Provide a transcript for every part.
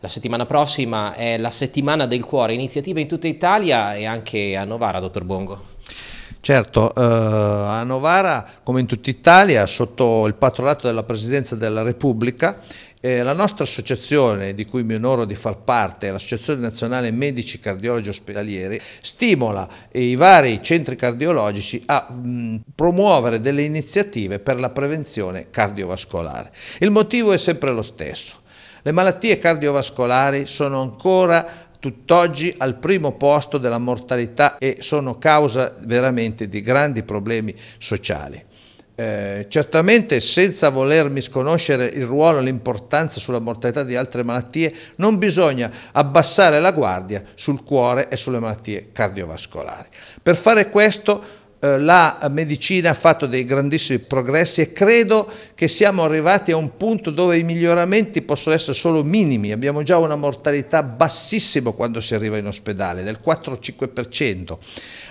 La settimana prossima è la settimana del cuore, iniziativa in tutta Italia e anche a Novara, dottor Bongo. Certo, eh, a Novara, come in tutta Italia, sotto il patronato della Presidenza della Repubblica, eh, la nostra associazione, di cui mi onoro di far parte, l'Associazione Nazionale Medici Cardiologi Ospedalieri, stimola i vari centri cardiologici a mh, mm, promuovere delle iniziative per la prevenzione cardiovascolare. Il motivo è sempre lo stesso le malattie cardiovascolari sono ancora tutt'oggi al primo posto della mortalità e sono causa veramente di grandi problemi sociali. Eh, certamente senza voler misconoscere il ruolo e l'importanza sulla mortalità di altre malattie non bisogna abbassare la guardia sul cuore e sulle malattie cardiovascolari. Per fare questo eh, la medicina ha fatto dei grandissimi progressi e credo che siamo arrivati a un punto dove i miglioramenti possono essere solo minimi, abbiamo già una mortalità bassissima quando si arriva in ospedale, del 4-5%,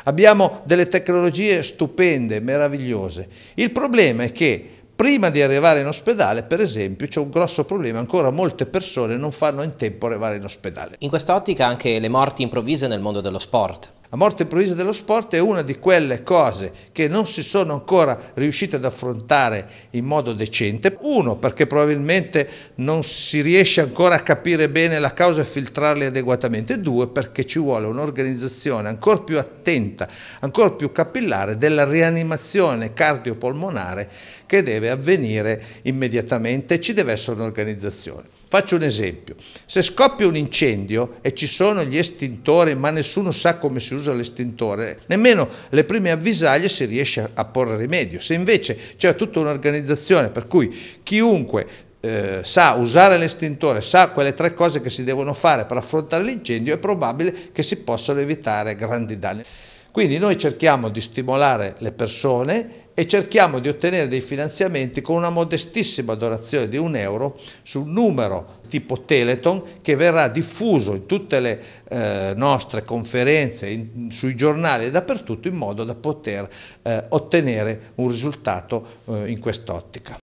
abbiamo delle tecnologie stupende, meravigliose, il problema è che prima di arrivare in ospedale, per esempio, c'è un grosso problema, ancora molte persone non fanno in tempo arrivare in ospedale. In questa ottica anche le morti improvvise nel mondo dello sport. La morte improvvisa dello sport è una di quelle cose che non si sono ancora riuscite ad affrontare in modo decente. Uno, perché probabilmente non si riesce ancora a capire bene la causa e filtrarle adeguatamente. Due, perché ci vuole un'organizzazione ancora più attenta, ancora più capillare della rianimazione cardiopolmonare che deve avvenire immediatamente. Ci deve essere un'organizzazione. Faccio un esempio, se scoppia un incendio e ci sono gli estintori ma nessuno sa come si usa l'estintore, nemmeno le prime avvisaglie si riesce a porre rimedio. Se invece c'è tutta un'organizzazione per cui chiunque eh, sa usare l'estintore, sa quelle tre cose che si devono fare per affrontare l'incendio, è probabile che si possano evitare grandi danni. Quindi noi cerchiamo di stimolare le persone e cerchiamo di ottenere dei finanziamenti con una modestissima donazione di un euro sul numero tipo Teleton che verrà diffuso in tutte le eh, nostre conferenze, in, sui giornali e dappertutto in modo da poter eh, ottenere un risultato eh, in quest'ottica.